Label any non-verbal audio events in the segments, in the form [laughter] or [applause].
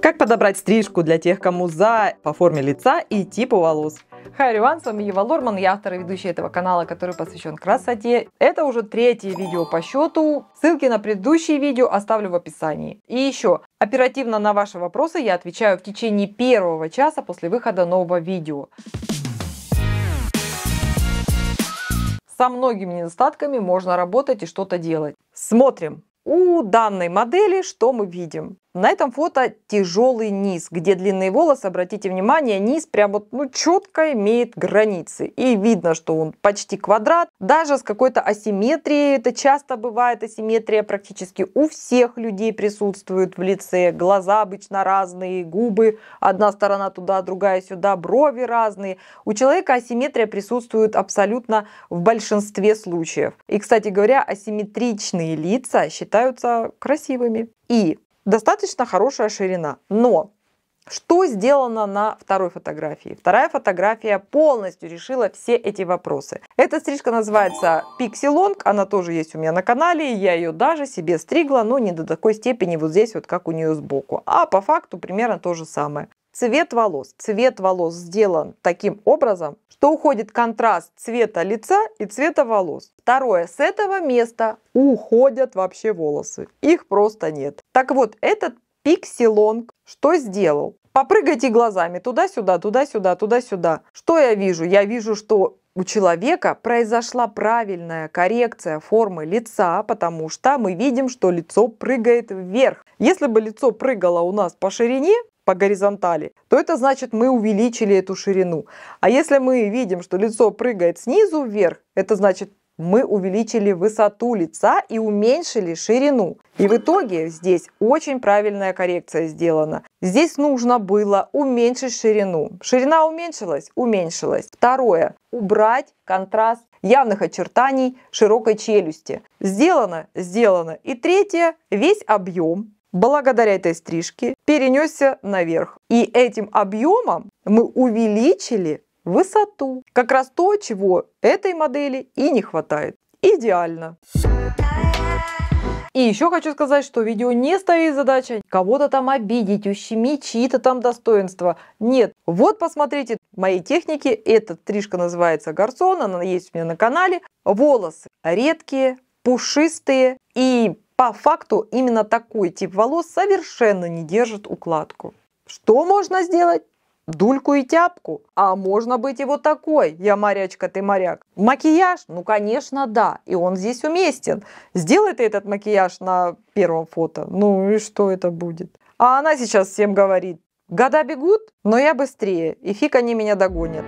Как подобрать стрижку для тех, кому за по форме лица и типу волос? Хай, everyone, с вами Ева Лорман, я автор и ведущая этого канала, который посвящен красоте. Это уже третье видео по счету. Ссылки на предыдущие видео оставлю в описании. И еще, оперативно на ваши вопросы я отвечаю в течение первого часа после выхода нового видео со многими недостатками можно работать и что-то делать. Смотрим. У данной модели что мы видим? На этом фото тяжелый низ, где длинные волосы, обратите внимание, низ прям вот ну, четко имеет границы. И видно, что он почти квадрат, даже с какой-то асимметрией. Это часто бывает, асимметрия практически у всех людей присутствует в лице. Глаза обычно разные, губы одна сторона туда, другая сюда, брови разные. У человека асимметрия присутствует абсолютно в большинстве случаев. И, кстати говоря, асимметричные лица считаются красивыми. И достаточно хорошая ширина. Но что сделано на второй фотографии? Вторая фотография полностью решила все эти вопросы. Эта стрижка называется Pixie Long, она тоже есть у меня на канале, я ее даже себе стригла, но не до такой степени вот здесь вот, как у нее сбоку. А по факту примерно то же самое. Цвет волос. Цвет волос сделан таким образом, что уходит контраст цвета лица и цвета волос. Второе, с этого места уходят вообще волосы. Их просто нет. Так вот, этот пикселонг что сделал? Попрыгайте глазами туда-сюда, туда-сюда, туда-сюда. Что я вижу? Я вижу, что у человека произошла правильная коррекция формы лица, потому что мы видим, что лицо прыгает вверх. Если бы лицо прыгало у нас по ширине, по горизонтали, то это значит мы увеличили эту ширину. А если мы видим, что лицо прыгает снизу вверх, это значит мы увеличили высоту лица и уменьшили ширину. И в итоге здесь очень правильная коррекция сделана. Здесь нужно было уменьшить ширину. Ширина уменьшилась? Уменьшилась. Второе. Убрать контраст явных очертаний широкой челюсти. Сделано? Сделано. И третье. Весь объем благодаря этой стрижке перенесся наверх. И этим объемом мы увеличили высоту. Как раз то, чего этой модели и не хватает. Идеально. И еще хочу сказать, что видео не стоит задача кого-то там обидеть, ущемить чьи-то там достоинства. Нет. Вот посмотрите мои техники. Эта стрижка называется гарсон, она есть у меня на канале. Волосы редкие, пушистые и по факту именно такой тип волос совершенно не держит укладку. Что можно сделать? дульку и тяпку. А можно быть и вот такой, я морячка, ты моряк. Макияж? Ну, конечно, да, и он здесь уместен. Сделай ты этот макияж на первом фото, ну и что это будет? А она сейчас всем говорит, года бегут, но я быстрее, и фиг они меня догонят.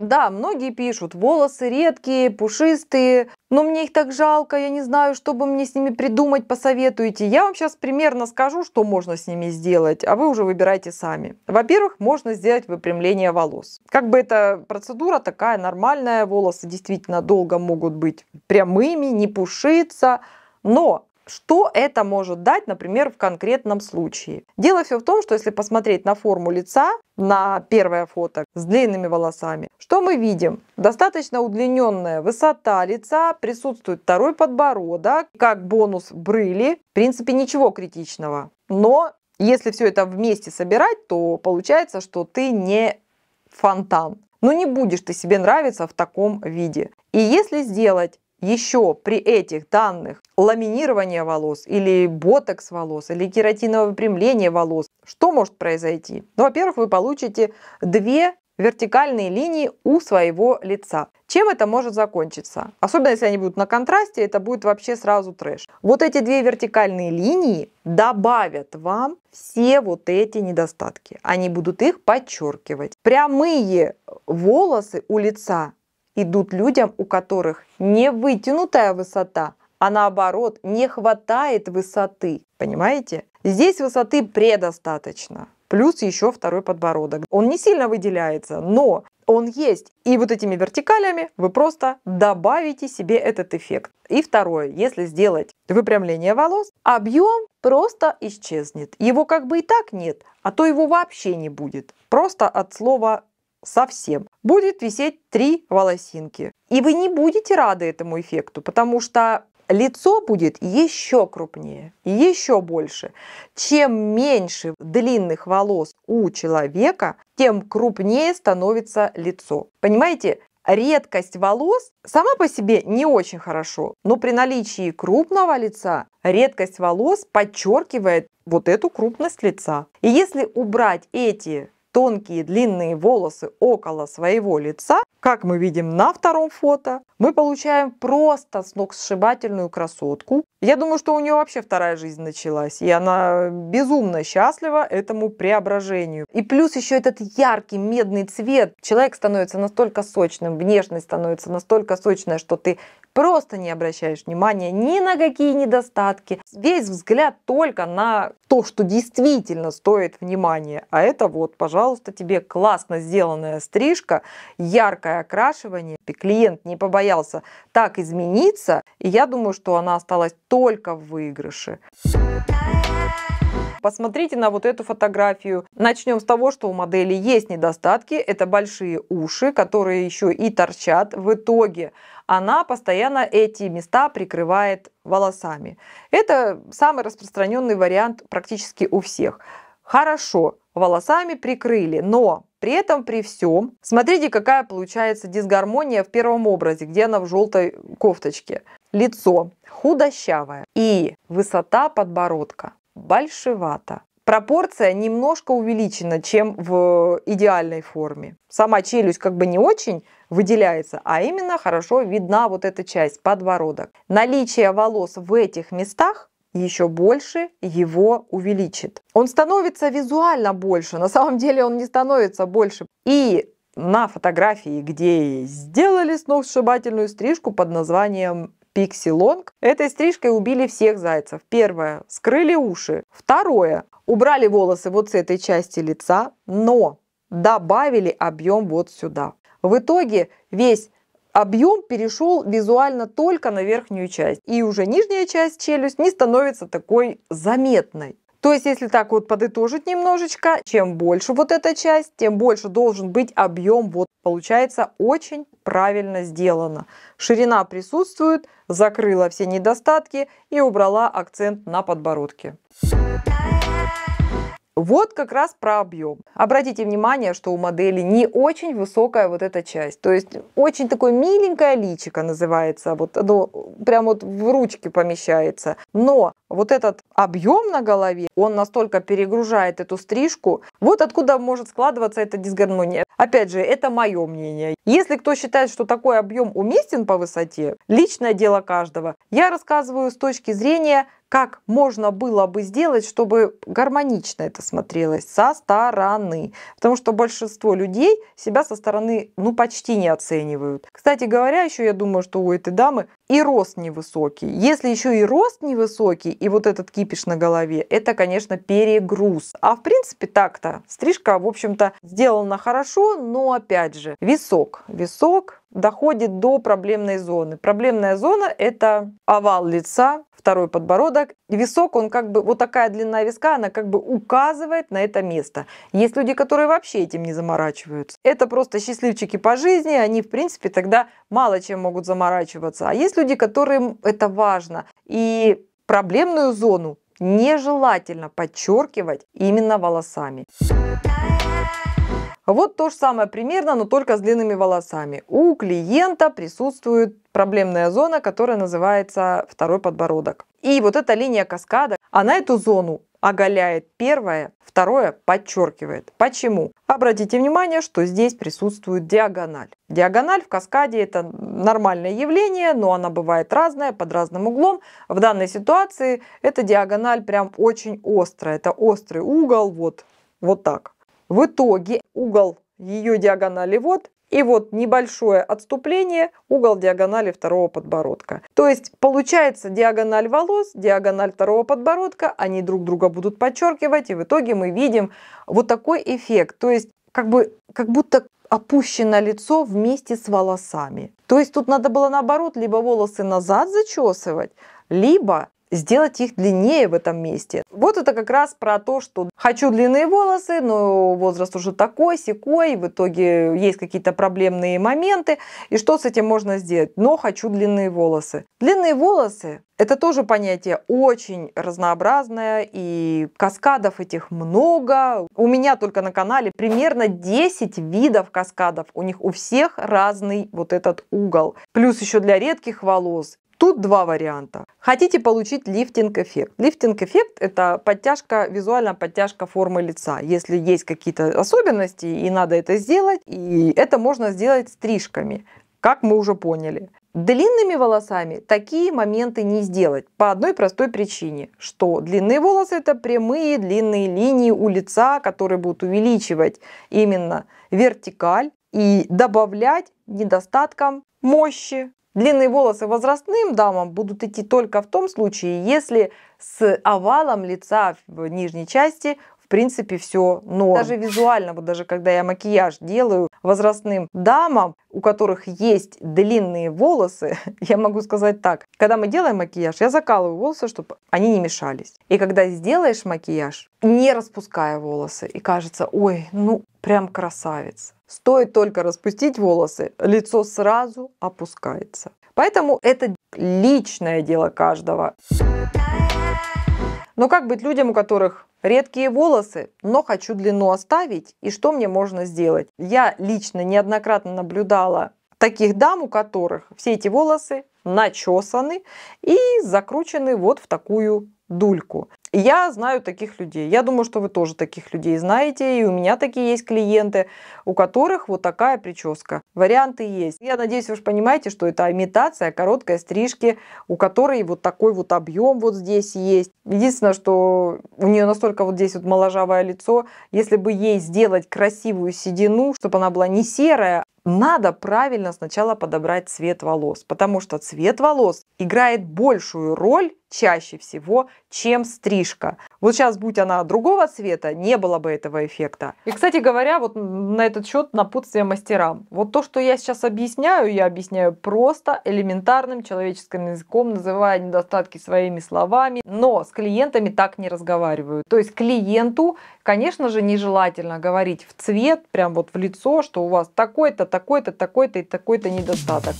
Да, многие пишут, волосы редкие, пушистые, но мне их так жалко, я не знаю, что бы мне с ними придумать, посоветуйте. Я вам сейчас примерно скажу, что можно с ними сделать, а вы уже выбирайте сами. Во-первых, можно сделать выпрямление волос. Как бы эта процедура такая нормальная, волосы действительно долго могут быть прямыми, не пушиться, но что это может дать, например, в конкретном случае? Дело все в том, что если посмотреть на форму лица, на первое фото с длинными волосами, что мы видим? Достаточно удлиненная высота лица, присутствует второй подбородок, как бонус брыли. В принципе, ничего критичного. Но если все это вместе собирать, то получается, что ты не фонтан. Но ну, не будешь ты себе нравиться в таком виде. И если сделать еще при этих данных ламинирование волос или ботокс волос или кератиновое выпрямление волос, что может произойти? Ну, во-первых, вы получите две вертикальные линии у своего лица. Чем это может закончиться? Особенно если они будут на контрасте, это будет вообще сразу трэш. Вот эти две вертикальные линии добавят вам все вот эти недостатки. Они будут их подчеркивать. Прямые волосы у лица идут людям, у которых не вытянутая высота, а наоборот не хватает высоты. Понимаете? Здесь высоты предостаточно. Плюс еще второй подбородок. Он не сильно выделяется, но он есть. И вот этими вертикалями вы просто добавите себе этот эффект. И второе, если сделать выпрямление волос, объем просто исчезнет. Его как бы и так нет, а то его вообще не будет. Просто от слова совсем будет висеть три волосинки. И вы не будете рады этому эффекту, потому что лицо будет еще крупнее, еще больше. Чем меньше длинных волос у человека, тем крупнее становится лицо. Понимаете, редкость волос сама по себе не очень хорошо, но при наличии крупного лица редкость волос подчеркивает вот эту крупность лица. И если убрать эти тонкие длинные волосы около своего лица, как мы видим на втором фото, мы получаем просто сногсшибательную красотку. Я думаю, что у нее вообще вторая жизнь началась, и она безумно счастлива этому преображению. И плюс еще этот яркий медный цвет. Человек становится настолько сочным, внешность становится настолько сочная, что ты просто не обращаешь внимания ни на какие недостатки. Весь взгляд только на то, что действительно стоит внимания. А это вот, пожалуйста, пожалуйста, тебе классно сделанная стрижка, яркое окрашивание. И клиент не побоялся так измениться, и я думаю, что она осталась только в выигрыше. Посмотрите на вот эту фотографию. Начнем с того, что у модели есть недостатки. Это большие уши, которые еще и торчат. В итоге она постоянно эти места прикрывает волосами. Это самый распространенный вариант практически у всех. Хорошо, волосами прикрыли, но при этом, при всем, смотрите, какая получается дисгармония в первом образе, где она в желтой кофточке. Лицо худощавое и высота подбородка большевата. Пропорция немножко увеличена, чем в идеальной форме. Сама челюсть как бы не очень выделяется, а именно хорошо видна вот эта часть, подбородок. Наличие волос в этих местах еще больше его увеличит. Он становится визуально больше, на самом деле он не становится больше. И на фотографии, где сделали сногсшибательную стрижку под названием Пикси Лонг. Этой стрижкой убили всех зайцев. Первое, скрыли уши. Второе, убрали волосы вот с этой части лица, но добавили объем вот сюда. В итоге весь объем перешел визуально только на верхнюю часть. И уже нижняя часть челюсть не становится такой заметной. То есть, если так вот подытожить немножечко, чем больше вот эта часть, тем больше должен быть объем. Вот получается очень правильно сделано. Ширина присутствует, закрыла все недостатки и убрала акцент на подбородке. Вот как раз про объем. Обратите внимание, что у модели не очень высокая вот эта часть. То есть очень такое миленькое личико называется. Вот оно прям вот в ручке помещается. Но вот этот объем на голове, он настолько перегружает эту стрижку. Вот откуда может складываться эта дисгармония. Опять же, это мое мнение. Если кто считает, что такой объем уместен по высоте, личное дело каждого. Я рассказываю с точки зрения, как можно было бы сделать, чтобы гармонично это смотрелось со стороны. Потому что большинство людей себя со стороны ну почти не оценивают. Кстати говоря, еще я думаю, что у этой дамы и рост невысокий. Если еще и рост невысокий, и вот этот кипиш на голове, это, конечно, перегруз. А в принципе так-то стрижка, в общем-то, сделана хорошо, но опять же, висок, висок, доходит до проблемной зоны. Проблемная зона – это овал лица, второй подбородок. Висок, он как бы, вот такая длина виска, она как бы указывает на это место. Есть люди, которые вообще этим не заморачиваются. Это просто счастливчики по жизни, они, в принципе, тогда мало чем могут заморачиваться. А есть люди, которым это важно. И проблемную зону нежелательно подчеркивать именно волосами. Вот то же самое примерно, но только с длинными волосами. У клиента присутствует проблемная зона, которая называется второй подбородок. И вот эта линия каскада, она эту зону оголяет первое, второе подчеркивает. Почему? Обратите внимание, что здесь присутствует диагональ. Диагональ в каскаде это нормальное явление, но она бывает разная, под разным углом. В данной ситуации эта диагональ прям очень острая. Это острый угол, вот, вот так. В итоге угол ее диагонали вот и вот небольшое отступление, угол диагонали второго подбородка. То есть получается диагональ волос, диагональ второго подбородка, они друг друга будут подчеркивать, и в итоге мы видим вот такой эффект. То есть как, бы, как будто опущено лицо вместе с волосами. То есть тут надо было наоборот либо волосы назад зачесывать, либо сделать их длиннее в этом месте. Вот это как раз про то, что хочу длинные волосы, но возраст уже такой, секой, в итоге есть какие-то проблемные моменты, и что с этим можно сделать? Но хочу длинные волосы. Длинные волосы это тоже понятие очень разнообразное, и каскадов этих много. У меня только на канале примерно 10 видов каскадов. У них у всех разный вот этот угол. Плюс еще для редких волос Тут два варианта. Хотите получить лифтинг-эффект. Лифтинг-эффект – это подтяжка, визуальная подтяжка формы лица. Если есть какие-то особенности, и надо это сделать, и это можно сделать стрижками, как мы уже поняли. Длинными волосами такие моменты не сделать по одной простой причине, что длинные волосы это прямые длинные линии у лица, которые будут увеличивать именно вертикаль и добавлять недостаткам мощи Длинные волосы возрастным дамам будут идти только в том случае, если с овалом лица в нижней части принципе, все но Даже визуально, вот даже когда я макияж делаю возрастным дамам, у которых есть длинные волосы, [laughs] я могу сказать так. Когда мы делаем макияж, я закалываю волосы, чтобы они не мешались. И когда сделаешь макияж, не распуская волосы, и кажется, ой, ну прям красавец. Стоит только распустить волосы, лицо сразу опускается. Поэтому это личное дело каждого. Но как быть людям, у которых редкие волосы, но хочу длину оставить, и что мне можно сделать? Я лично неоднократно наблюдала таких дам, у которых все эти волосы начесаны и закручены вот в такую дульку. Я знаю таких людей. Я думаю, что вы тоже таких людей знаете. И у меня такие есть клиенты, у которых вот такая прическа. Варианты есть. Я надеюсь, вы же понимаете, что это имитация короткой стрижки, у которой вот такой вот объем вот здесь есть. Единственное, что у нее настолько вот здесь вот моложавое лицо. Если бы ей сделать красивую седину, чтобы она была не серая, надо правильно сначала подобрать цвет волос, потому что цвет волос играет большую роль чаще всего, чем стрижка. Вот сейчас, будь она другого цвета, не было бы этого эффекта. И, кстати говоря, вот на этот счет напутствие мастерам. Вот то, что я сейчас объясняю, я объясняю просто, элементарным человеческим языком, называя недостатки своими словами, но с клиентами так не разговариваю. То есть клиенту, конечно же, нежелательно говорить в цвет, прям вот в лицо, что у вас такой-то, такой-то, такой-то и такой-то недостаток.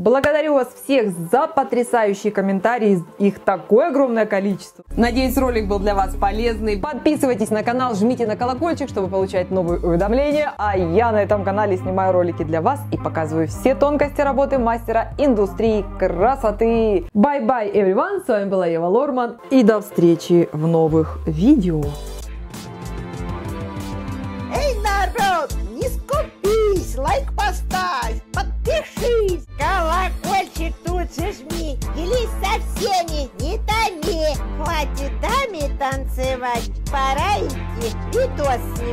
Благодарю вас всех за потрясающие комментарии, их такое огромное количество. Надеюсь, ролик был для вас полезный. Подписывайтесь на канал, жмите на колокольчик, чтобы получать новые уведомления. А я на этом канале снимаю ролики для вас и показываю все тонкости работы мастера индустрии красоты. Bye-bye, everyone! С вами была Ева Лорман и до встречи в новых видео. 我。